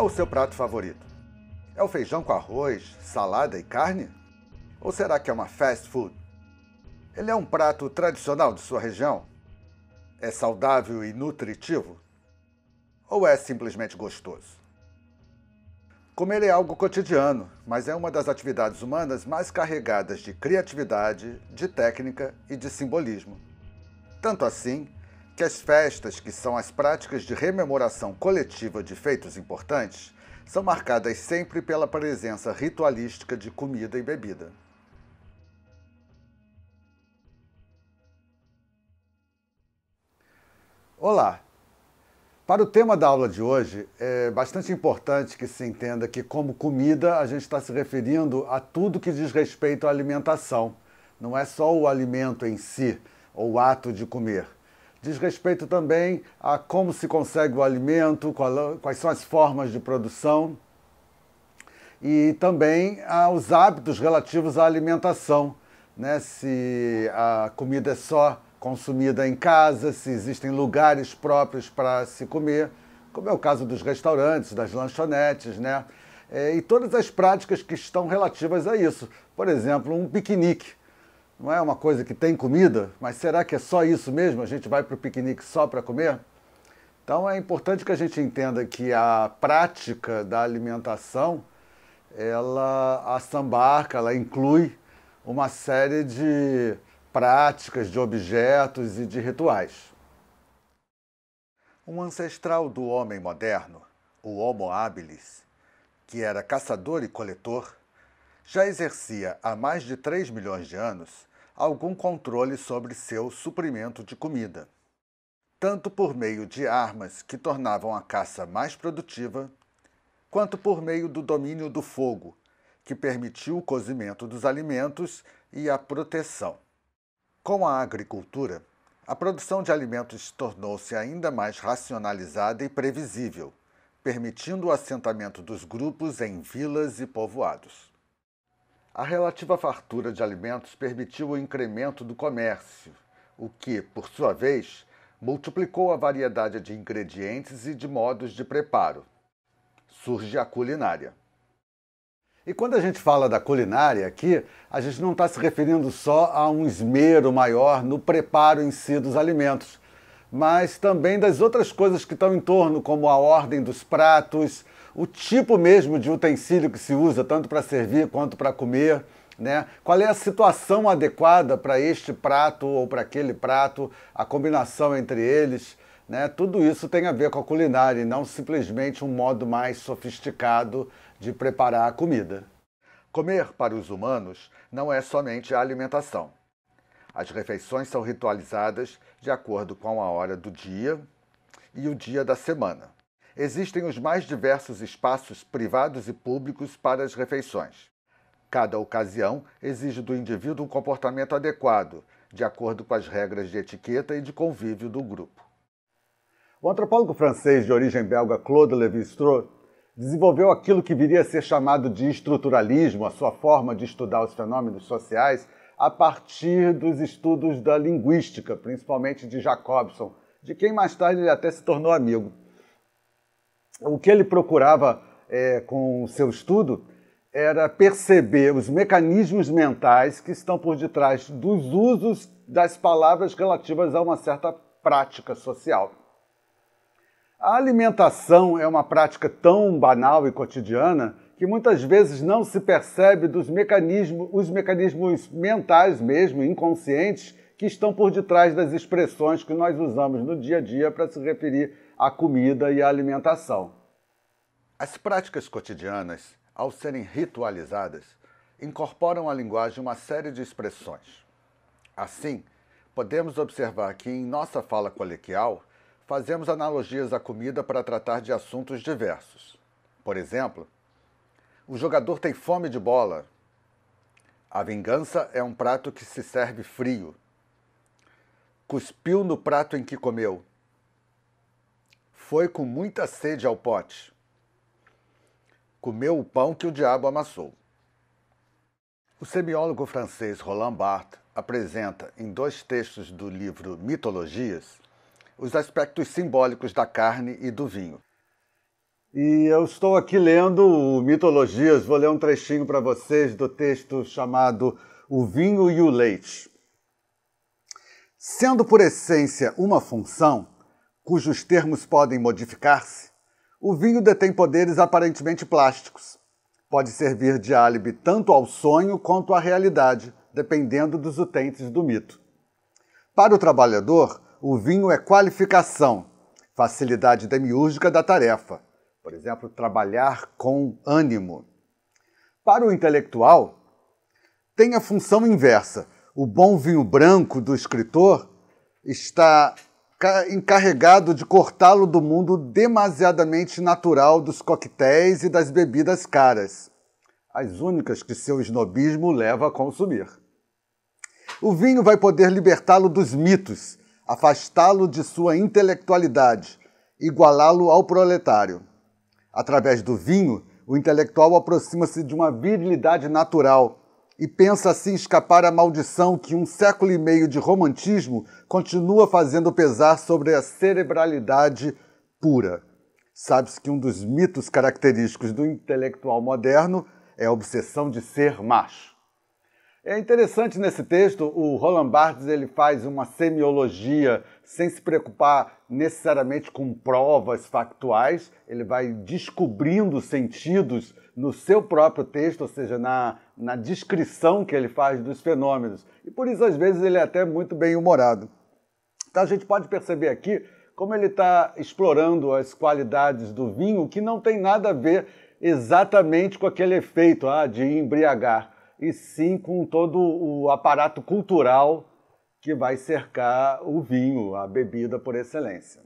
Qual o seu prato favorito? É o feijão com arroz, salada e carne? Ou será que é uma fast food? Ele é um prato tradicional de sua região? É saudável e nutritivo? Ou é simplesmente gostoso? Comer é algo cotidiano, mas é uma das atividades humanas mais carregadas de criatividade, de técnica e de simbolismo. Tanto assim que as festas, que são as práticas de rememoração coletiva de feitos importantes, são marcadas sempre pela presença ritualística de comida e bebida. Olá! Para o tema da aula de hoje, é bastante importante que se entenda que, como comida, a gente está se referindo a tudo que diz respeito à alimentação. Não é só o alimento em si, ou o ato de comer diz respeito também a como se consegue o alimento, quais são as formas de produção e também aos hábitos relativos à alimentação, né? se a comida é só consumida em casa, se existem lugares próprios para se comer, como é o caso dos restaurantes, das lanchonetes, né? É, e todas as práticas que estão relativas a isso. Por exemplo, um piquenique não é uma coisa que tem comida, mas será que é só isso mesmo? A gente vai para o piquenique só para comer? Então é importante que a gente entenda que a prática da alimentação, ela assambarca, ela inclui uma série de práticas, de objetos e de rituais. Um ancestral do homem moderno, o Homo habilis, que era caçador e coletor, já exercia há mais de 3 milhões de anos algum controle sobre seu suprimento de comida, tanto por meio de armas que tornavam a caça mais produtiva, quanto por meio do domínio do fogo, que permitiu o cozimento dos alimentos e a proteção. Com a agricultura, a produção de alimentos tornou-se ainda mais racionalizada e previsível, permitindo o assentamento dos grupos em vilas e povoados. A relativa fartura de alimentos permitiu o incremento do comércio, o que, por sua vez, multiplicou a variedade de ingredientes e de modos de preparo. Surge a culinária. E quando a gente fala da culinária aqui, a gente não está se referindo só a um esmero maior no preparo em si dos alimentos, mas também das outras coisas que estão em torno, como a ordem dos pratos, o tipo mesmo de utensílio que se usa, tanto para servir quanto para comer. Né? Qual é a situação adequada para este prato ou para aquele prato, a combinação entre eles? Né? Tudo isso tem a ver com a culinária e não simplesmente um modo mais sofisticado de preparar a comida. Comer para os humanos não é somente a alimentação. As refeições são ritualizadas de acordo com a hora do dia e o dia da semana existem os mais diversos espaços privados e públicos para as refeições. Cada ocasião exige do indivíduo um comportamento adequado, de acordo com as regras de etiqueta e de convívio do grupo. O antropólogo francês de origem belga Claude Lévi-Strauss desenvolveu aquilo que viria a ser chamado de estruturalismo, a sua forma de estudar os fenômenos sociais, a partir dos estudos da linguística, principalmente de Jacobson, de quem mais tarde ele até se tornou amigo o que ele procurava é, com o seu estudo era perceber os mecanismos mentais que estão por detrás dos usos das palavras relativas a uma certa prática social. A alimentação é uma prática tão banal e cotidiana que muitas vezes não se percebe dos mecanismos, os mecanismos mentais mesmo, inconscientes, que estão por detrás das expressões que nós usamos no dia a dia para se referir à comida e à alimentação. As práticas cotidianas, ao serem ritualizadas, incorporam à linguagem uma série de expressões. Assim, podemos observar que em nossa fala coloquial fazemos analogias à comida para tratar de assuntos diversos. Por exemplo, o jogador tem fome de bola. A vingança é um prato que se serve frio. Cuspiu no prato em que comeu. Foi com muita sede ao pote comeu o pão que o diabo amassou. O semiólogo francês Roland Barthes apresenta, em dois textos do livro Mitologias, os aspectos simbólicos da carne e do vinho. E eu estou aqui lendo o Mitologias, vou ler um trechinho para vocês do texto chamado O Vinho e o Leite. Sendo por essência uma função, cujos termos podem modificar-se, o vinho detém poderes aparentemente plásticos. Pode servir de álibi tanto ao sonho quanto à realidade, dependendo dos utentes do mito. Para o trabalhador, o vinho é qualificação, facilidade demiúrgica da tarefa, por exemplo, trabalhar com ânimo. Para o intelectual, tem a função inversa. O bom vinho branco do escritor está encarregado de cortá-lo do mundo demasiadamente natural dos coquetéis e das bebidas caras, as únicas que seu snobismo leva a consumir. O vinho vai poder libertá-lo dos mitos, afastá-lo de sua intelectualidade, igualá-lo ao proletário. Através do vinho, o intelectual aproxima-se de uma virilidade natural e pensa assim escapar à maldição que um século e meio de romantismo continua fazendo pesar sobre a cerebralidade pura. Sabe-se que um dos mitos característicos do intelectual moderno é a obsessão de ser macho. É interessante nesse texto, o Roland Barthes ele faz uma semiologia sem se preocupar necessariamente com provas factuais, ele vai descobrindo sentidos no seu próprio texto, ou seja, na, na descrição que ele faz dos fenômenos. E por isso, às vezes, ele é até muito bem-humorado. Então, a gente pode perceber aqui como ele está explorando as qualidades do vinho que não tem nada a ver exatamente com aquele efeito ah, de embriagar e sim com todo o aparato cultural que vai cercar o vinho, a bebida por excelência.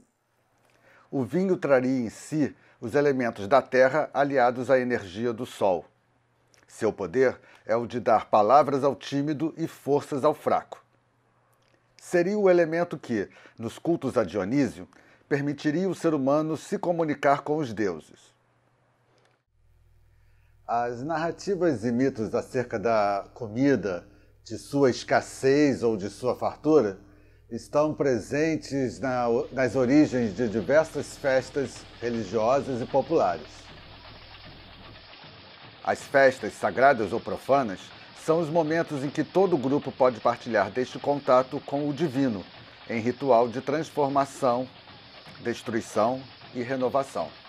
O vinho traria em si os elementos da terra aliados à energia do sol. Seu poder é o de dar palavras ao tímido e forças ao fraco. Seria o elemento que, nos cultos a Dionísio, permitiria o ser humano se comunicar com os deuses. As narrativas e mitos acerca da comida, de sua escassez ou de sua fartura, estão presentes na, nas origens de diversas festas religiosas e populares. As festas, sagradas ou profanas, são os momentos em que todo grupo pode partilhar deste contato com o divino, em ritual de transformação, destruição e renovação.